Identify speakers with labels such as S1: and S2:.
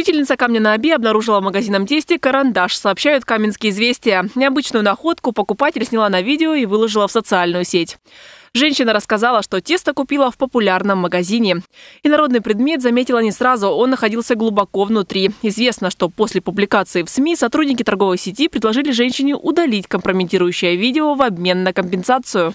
S1: Жительница Камня-на-Оби обнаружила в магазинном тесте карандаш, сообщают Каменские известия. Необычную находку покупатель сняла на видео и выложила в социальную сеть. Женщина рассказала, что тесто купила в популярном магазине. И народный предмет заметила не сразу, он находился глубоко внутри. Известно, что после публикации в СМИ сотрудники торговой сети предложили женщине удалить компрометирующее видео в обмен на компенсацию.